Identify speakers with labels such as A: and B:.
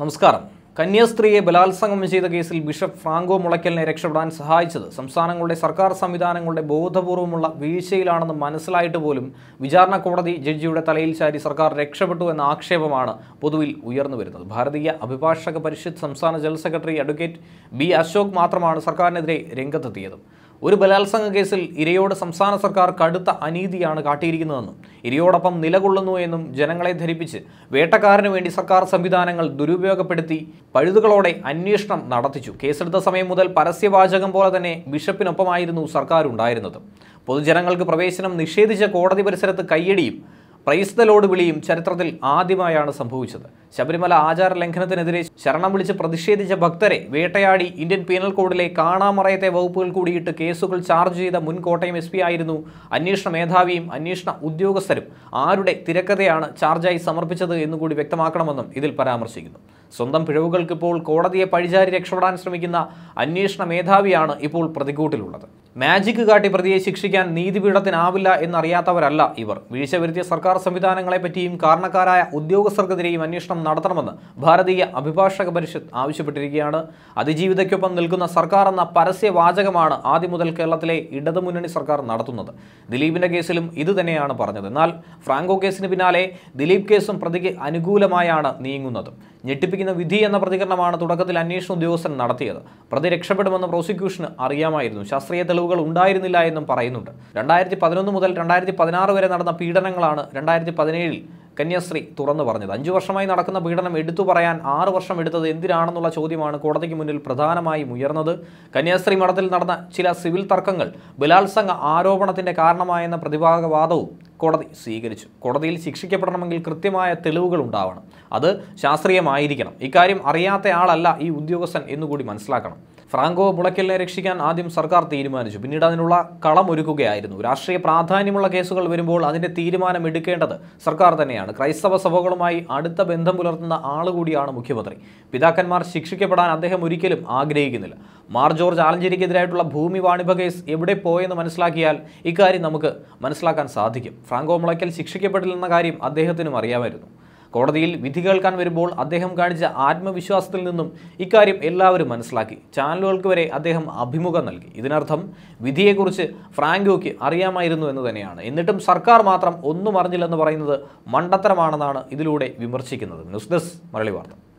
A: നമസ്കാരം കന്യാസ്ത്രീയെ ബലാത്സംഗം ചെയ്ത കേസിൽ ബിഷപ്പ് ഫ്രാങ്കോ മുളയ്ക്കലിനെ രക്ഷപ്പെടാൻ സഹായിച്ചത് സംസ്ഥാനങ്ങളുടെ സർക്കാർ സംവിധാനങ്ങളുടെ ബോധപൂർവമുള്ള വീഴ്ചയിലാണെന്ന് മനസ്സിലായിട്ട് പോലും വിചാരണ കോടതി ജഡ്ജിയുടെ തലയിൽ ചാരി സർക്കാർ രക്ഷപ്പെട്ടു എന്ന ആക്ഷേപമാണ് പൊതുവിൽ ഉയർന്നു വരുന്നത് ഭാരതീയ അഭിഭാഷക പരിഷത്ത് സംസ്ഥാന general secretary advocate B Ashok മാത്രമാണ് സർക്കാരിനെതിരെ രംഗത്തെത്തിയത് ഒരു ബലാത്സംഗ കേസിൽ ഇരയോട് സംസ്ഥാന സർക്കാർ കടുത്ത അനീതിയാണ് കാട്ടിയിരിക്കുന്നതെന്നും ഇരയോടൊപ്പം നിലകൊള്ളുന്നു എന്നും ജനങ്ങളെ ധരിപ്പിച്ച് വേട്ടക്കാരന് വേണ്ടി സർക്കാർ സംവിധാനങ്ങൾ ദുരുപയോഗപ്പെടുത്തി പഴുതുകളോടെ അന്വേഷണം നടത്തിച്ചു കേസെടുത്ത സമയം മുതൽ പരസ്യവാചകം പോലെ തന്നെ ബിഷപ്പിനൊപ്പമായിരുന്നു സർക്കാർ ഉണ്ടായിരുന്നത് പൊതുജനങ്ങൾക്ക് പ്രവേശനം നിഷേധിച്ച കോടതി പരിസരത്ത് കയ്യടിയും ലോഡ് വിളിയും ചരിത്രത്തിൽ ആദ്യമായാണ് സംഭവിച്ചത് ശബരിമല ആചാര ലംഘനത്തിനെതിരെ ശരണം വിളിച്ച് പ്രതിഷേധിച്ച ഭക്തരെ വേട്ടയാടി ഇന്ത്യൻ പീനൽ കോഡിലെ കാണാമറയത്തെ വകുപ്പുകൾ കൂടിയിട്ട് കേസുകൾ ചാർജ് ചെയ്ത മുൻ കോട്ടയം എസ് ആയിരുന്നു അന്വേഷണ മേധാവിയും അന്വേഷണ ഉദ്യോഗസ്ഥരും ആരുടെ തിരക്കഥയാണ് ചാർജായി സമർപ്പിച്ചത് എന്നുകൂടി വ്യക്തമാക്കണമെന്നും ഇതിൽ പരാമർശിക്കുന്നു സ്വന്തം പിഴവുകൾക്കിപ്പോൾ കോടതിയെ പഴിചാരി രക്ഷപ്പെടാൻ ശ്രമിക്കുന്ന അന്വേഷണ മേധാവിയാണ് ഇപ്പോൾ പ്രതികൂട്ടിലുള്ളത് മാജിക് കാട്ടി പ്രതിയെ ശിക്ഷിക്കാൻ നീതിപീഠത്തിനാവില്ല എന്നറിയാത്തവരല്ല ഇവർ വീഴ്ച വരുത്തിയ സർക്കാർ സംവിധാനങ്ങളെപ്പറ്റിയും കാരണക്കാരായ ഉദ്യോഗസ്ഥർക്കെതിരെയും അന്വേഷണം നടത്തണമെന്ന് ഭാരതീയ അഭിഭാഷക പരിഷത്ത് ആവശ്യപ്പെട്ടിരിക്കുകയാണ് അതിജീവിതയ്ക്കൊപ്പം നിൽക്കുന്ന സർക്കാർ എന്ന പരസ്യവാചകമാണ് ആദ്യം മുതൽ കേരളത്തിലെ ഇടതുമുന്നണി സർക്കാർ നടത്തുന്നത് ദിലീപിന്റെ കേസിലും ഇതുതന്നെയാണ് പറഞ്ഞത് എന്നാൽ ഫ്രാങ്കോ കേസിന് പിന്നാലെ ദിലീപ് കേസും പ്രതിക്ക് അനുകൂലമായാണ് നീങ്ങുന്നത് ഞെട്ടിപ്പിക്കുന്ന വിധി എന്ന പ്രതികരണമാണ് തുടക്കത്തിൽ അന്വേഷണ ഉദ്യോഗസ്ഥൻ നടത്തിയത് പ്രതി രക്ഷപ്പെടുമെന്ന് പ്രോസിക്യൂഷന് അറിയാമായിരുന്നു ശാസ്ത്രീയ തെളിവുകൾ ഉണ്ടായിരുന്നില്ല എന്നും പറയുന്നുണ്ട് രണ്ടായിരത്തി പതിനൊന്ന് മുതൽ രണ്ടായിരത്തി പതിനാറ് വരെ നടന്ന പീഡനങ്ങളാണ് രണ്ടായിരത്തി പതിനേഴിൽ കന്യാശ്രീ തുറന്നു പറഞ്ഞത് അഞ്ചു വർഷമായി നടക്കുന്ന പീഡനം എടുത്തു പറയാൻ ആറ് വർഷം എടുത്തത് എന്തിനാണെന്നുള്ള ചോദ്യമാണ് കോടതിക്ക് മുന്നിൽ പ്രധാനമായും ഉയർന്നത് കന്യാശ്രീ മഠത്തിൽ നടന്ന ചില സിവിൽ തർക്കങ്ങൾ ബലാത്സംഗ ആരോപണത്തിന്റെ കാരണമായെന്ന പ്രതിഭാഗവാദവും കോടതി സ്വീകരിച്ചു കോടതിയിൽ ശിക്ഷിക്കപ്പെടണമെങ്കിൽ കൃത്യമായ തെളിവുകൾ ഉണ്ടാവണം അത് ശാസ്ത്രീയമായിരിക്കണം ഇക്കാര്യം ആളല്ല ഈ ഉദ്യോഗസ്ഥൻ എന്നുകൂടി മനസ്സിലാക്കണം ഫ്രാങ്കോ മുളയ്ക്കലിനെ രക്ഷിക്കാൻ ആദ്യം സർക്കാർ തീരുമാനിച്ചു പിന്നീട് അതിനുള്ള കളം ഒരുക്കുകയായിരുന്നു രാഷ്ട്രീയ പ്രാധാന്യമുള്ള കേസുകൾ വരുമ്പോൾ അതിൻ്റെ തീരുമാനം എടുക്കേണ്ടത് സർക്കാർ തന്നെയാണ് ക്രൈസ്തവ സഭകളുമായി അടുത്ത ബന്ധം പുലർത്തുന്ന ആളുകൂടിയാണ് മുഖ്യമന്ത്രി പിതാക്കന്മാർ ശിക്ഷിക്കപ്പെടാൻ അദ്ദേഹം ഒരിക്കലും ആഗ്രഹിക്കുന്നില്ല മാർ ജോർജ് ആലഞ്ചേരിക്കെതിരായിട്ടുള്ള ഭൂമി വാണിഭ കേസ് എവിടെ പോയെന്ന് മനസ്സിലാക്കിയാൽ ഇക്കാര്യം നമുക്ക് മനസ്സിലാക്കാൻ സാധിക്കും ഫ്രാങ്കോ മുളയ്ക്കൽ ശിക്ഷിക്കപ്പെട്ടില്ലെന്ന കാര്യം അദ്ദേഹത്തിനും അറിയാമായിരുന്നു കോടതിയിൽ വിധി കേൾക്കാൻ വരുമ്പോൾ അദ്ദേഹം കാണിച്ച ആത്മവിശ്വാസത്തിൽ നിന്നും ഇക്കാര്യം എല്ലാവരും മനസ്സിലാക്കി ചാനലുകൾക്ക് വരെ അദ്ദേഹം അഭിമുഖം നൽകി ഇതിനർത്ഥം വിധിയെക്കുറിച്ച് ഫ്രാങ്കോയ്ക്ക് അറിയാമായിരുന്നു എന്ന് തന്നെയാണ് എന്നിട്ടും സർക്കാർ മാത്രം ഒന്നും അറിഞ്ഞില്ലെന്ന് പറയുന്നത് മണ്ടത്തരമാണെന്നാണ് ഇതിലൂടെ വിമർശിക്കുന്നത് ന്യൂസ് ഡെസ്ക് മരളി വാർത്ത